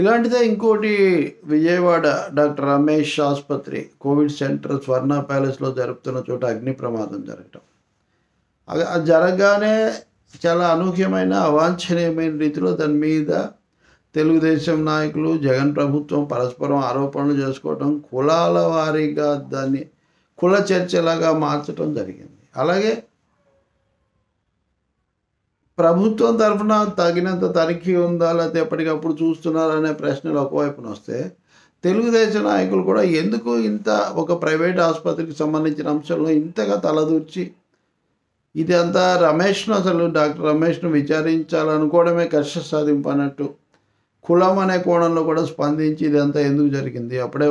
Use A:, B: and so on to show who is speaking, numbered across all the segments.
A: ఇలాంటిదే ఇంకోటి విజయవాడ డాక్టర్ రమేష్ ఆసుపత్రి కోవిడ్ సెంటర్ స్వర్ణ ప్యాలెస్లో జరుపుతున్న చోట అగ్ని ప్రమాదం జరగటం అది జరగగానే చాలా అనూహ్యమైన అవాంఛనీయమైన రీతిలో దాని మీద తెలుగుదేశం నాయకులు జగన్ ప్రభుత్వం పరస్పరం ఆరోపణలు చేసుకోవటం కులాల వారీగా దాన్ని కుల చర్చలాగా మార్చడం జరిగింది అలాగే ప్రభుత్వం తరఫున తగినంత తనిఖీ ఉందా లేకపోతే ఎప్పటికప్పుడు చూస్తున్నారనే ప్రశ్నలు ఒకవైపున వస్తే తెలుగుదేశం నాయకులు కూడా ఎందుకు ఇంత ఒక ప్రైవేట్ ఆసుపత్రికి సంబంధించిన అంశంలో ఇంతగా తలదూర్చి ఇది అంతా రమేష్ను అసలు డాక్టర్ రమేష్ను విచారించాలనుకోవడమే కష్ట సాధింపు అన్నట్టు కులం అనే కోణంలో కూడా స్పందించి ఇదంతా ఎందుకు జరిగింది అప్పుడే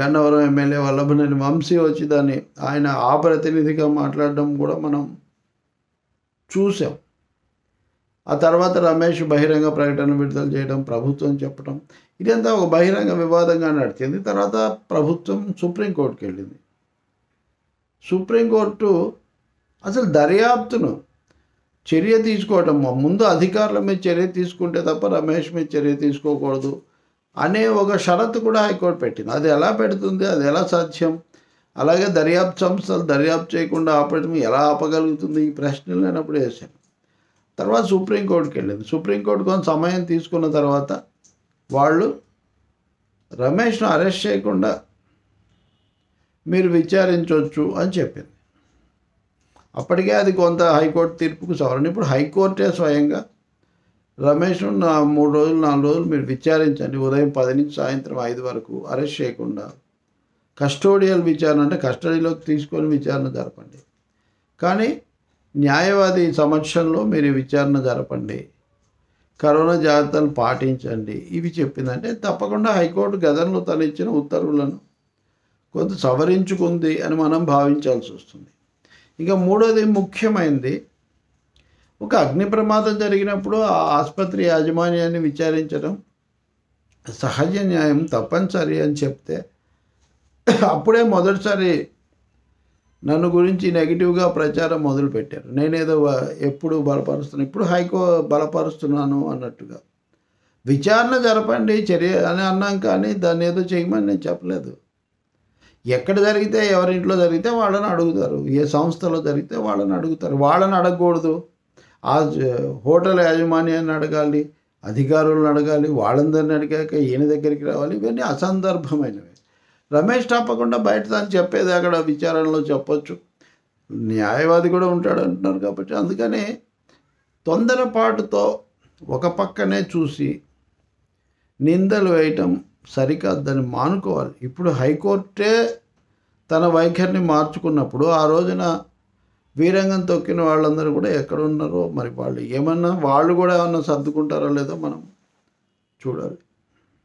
A: గన్నవరం ఎమ్మెల్యే వల్లభనేని వంశీ వచ్చి దాన్ని ఆయన ఆ ప్రతినిధిగా మాట్లాడడం కూడా మనం చూసాం ఆ తర్వాత రమేష్ బహిరంగ ప్రకటన విడుదల చేయడం ప్రభుత్వం చెప్పడం ఇదంతా ఒక బహిరంగ వివాదంగా నడిచింది తర్వాత ప్రభుత్వం సుప్రీంకోర్టుకి వెళ్ళింది సుప్రీంకోర్టు అసలు దర్యాప్తును చర్య తీసుకోవటం ముందు అధికారుల మీద చర్య తీసుకుంటే తప్ప రమేష్ మీద చర్య తీసుకోకూడదు అనే ఒక షరతు కూడా హైకోర్టు పెట్టింది అది ఎలా పెడుతుంది అది ఎలా సాధ్యం అలాగే దర్యాప్తు సంస్థలు దర్యాప్తు చేయకుండా ఆపడం ఎలా ఆపగలుగుతుంది ఈ ప్రశ్నలు నేను అప్పుడు వేశాను తర్వాత సుప్రీంకోర్టుకి వెళ్ళింది సుప్రీంకోర్టు కొంత సమయం తీసుకున్న తర్వాత వాళ్ళు రమేష్ను అరెస్ట్ చేయకుండా మీరు విచారించవచ్చు అని చెప్పింది అప్పటికే అది కొంత హైకోర్టు తీర్పుకు సవరణ ఇప్పుడు హైకోర్టే స్వయంగా రమేష్ను నా మూడు రోజులు నాలుగు రోజులు మీరు విచారించండి ఉదయం పది నుంచి సాయంత్రం ఐదు వరకు అరెస్ట్ చేయకుండా కస్టోడియల్ విచారణ అంటే కస్టడీలోకి తీసుకొని విచారణ జరపండి కానీ న్యాయవాది సమక్షంలో మీరు విచారణ జరపండి కరోనా జాగ్రత్తలు పాటించండి ఇవి చెప్పిందంటే తప్పకుండా హైకోర్టు గతంలో తను ఇచ్చిన ఉత్తర్వులను కొంత సవరించుకుంది అని మనం భావించాల్సి వస్తుంది ఇంకా మూడోది ముఖ్యమైనది ఒక అగ్ని ప్రమాదం జరిగినప్పుడు ఆ ఆసుపత్రి యాజమాన్యాన్ని విచారించడం సహజ న్యాయం తప్పనిసరి అని చెప్తే అప్పుడే మొదటిసారి నన్ను గురించి నెగిటివ్గా ప్రచారం మొదలుపెట్టారు నేనేదో ఎప్పుడు బలపరుస్తున్నాను ఇప్పుడు హైకో బలపరుస్తున్నాను అన్నట్టుగా విచారణ జరపండి చర్య అని అన్నాం కానీ దాన్ని ఏదో చేయమని నేను చెప్పలేదు ఎక్కడ జరిగితే ఎవరింట్లో జరిగితే వాళ్ళని అడుగుతారు ఏ సంస్థలో జరిగితే వాళ్ళని అడుగుతారు వాళ్ళని అడగకూడదు ఆ హోటల్ యాజమాన్యాన్ని అడగాలి అధికారులను అడగాలి వాళ్ళందరిని అడిగాక ఈయన దగ్గరికి రావాలి ఇవన్నీ అసందర్భమైనవి రమేష్ తప్పకుండా బయట దాన్ని చెప్పేది అక్కడ విచారణలో చెప్పొచ్చు న్యాయవాది కూడా ఉంటాడు అంటున్నారు కాబట్టి అందుకని తొందరపాటుతో ఒక పక్కనే చూసి నిందలు వేయటం సరికాదని మానుకోవాలి ఇప్పుడు హైకోర్టే తన వైఖరిని మార్చుకున్నప్పుడు ఆ రోజున వీరంగం తొక్కిన వాళ్ళందరూ కూడా ఎక్కడున్నారో మరి వాళ్ళు ఏమన్నా వాళ్ళు కూడా ఏమన్నా సర్దుకుంటారో లేదో మనం చూడాలి